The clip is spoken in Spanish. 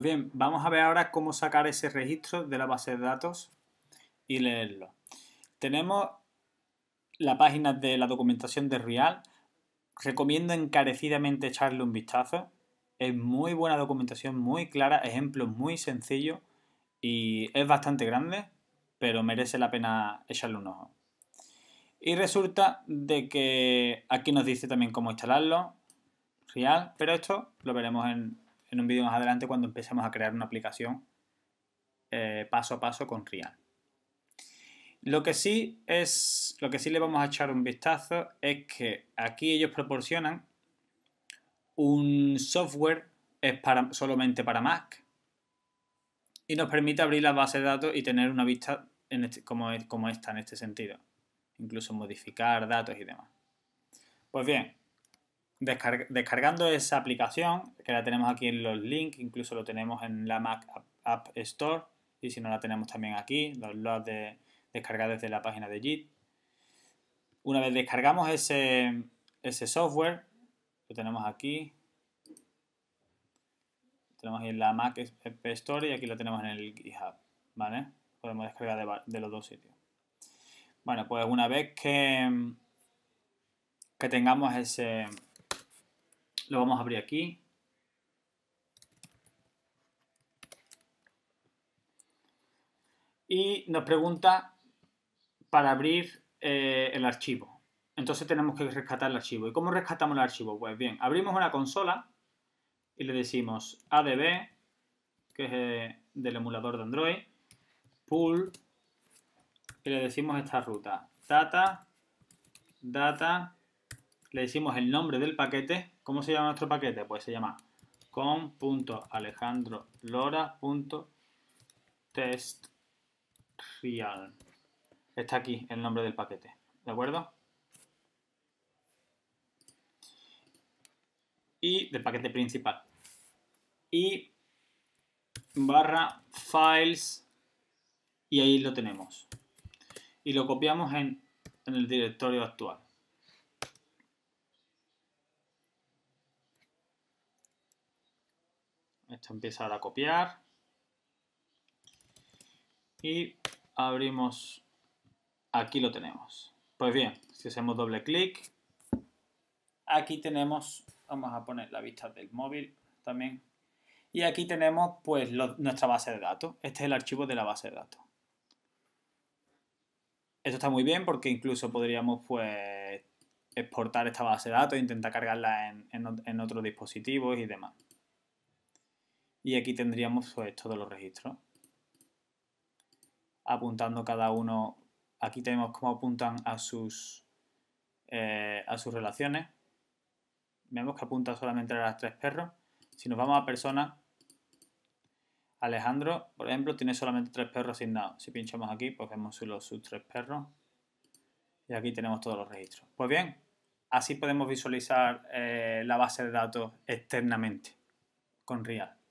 Bien, vamos a ver ahora cómo sacar ese registro de la base de datos y leerlo. Tenemos la página de la documentación de Real. Recomiendo encarecidamente echarle un vistazo. Es muy buena documentación, muy clara, ejemplos muy sencillos y es bastante grande, pero merece la pena echarle un ojo. Y resulta de que aquí nos dice también cómo instalarlo, Real, pero esto lo veremos en, en un vídeo más adelante cuando empecemos a crear una aplicación eh, paso a paso con real Lo que sí es, lo que sí le vamos a echar un vistazo es que aquí ellos proporcionan un software es para, solamente para Mac y nos permite abrir la base de datos y tener una vista en este, como, como esta en este sentido. Incluso modificar datos y demás. Pues bien, descargando esa aplicación, que la tenemos aquí en los links, incluso lo tenemos en la Mac App Store, y si no la tenemos también aquí, los de, descargar desde la página de JIT. Una vez descargamos ese, ese software, lo tenemos aquí, tenemos en la Mac App Store y aquí lo tenemos en el GitHub, Podemos descargar de, de los dos sitios. Bueno, pues una vez que, que tengamos ese, lo vamos a abrir aquí. Y nos pregunta para abrir eh, el archivo. Entonces tenemos que rescatar el archivo. ¿Y cómo rescatamos el archivo? Pues bien, abrimos una consola y le decimos adb, que es eh, del emulador de Android, pull, y le decimos esta ruta, data, data, le decimos el nombre del paquete. ¿Cómo se llama nuestro paquete? Pues se llama com.alejandrolora.testreal. Está aquí el nombre del paquete, ¿de acuerdo? Y del paquete principal. Y barra files y ahí lo tenemos. Y lo copiamos en el directorio actual. Esto empieza a copiar. Y abrimos. Aquí lo tenemos. Pues bien, si hacemos doble clic, aquí tenemos, vamos a poner la vista del móvil también. Y aquí tenemos pues nuestra base de datos. Este es el archivo de la base de datos. Esto está muy bien porque incluso podríamos pues exportar esta base de datos, e intentar cargarla en otros dispositivos y demás. Y aquí tendríamos pues, todos los registros. Apuntando cada uno, aquí tenemos cómo apuntan a sus, eh, a sus relaciones. Vemos que apunta solamente a las tres perros. Si nos vamos a personas, Alejandro, por ejemplo, tiene solamente tres perros asignados. Si pinchamos aquí, pues vemos los, sus tres perros. Y aquí tenemos todos los registros. Pues bien, así podemos visualizar eh, la base de datos externamente con real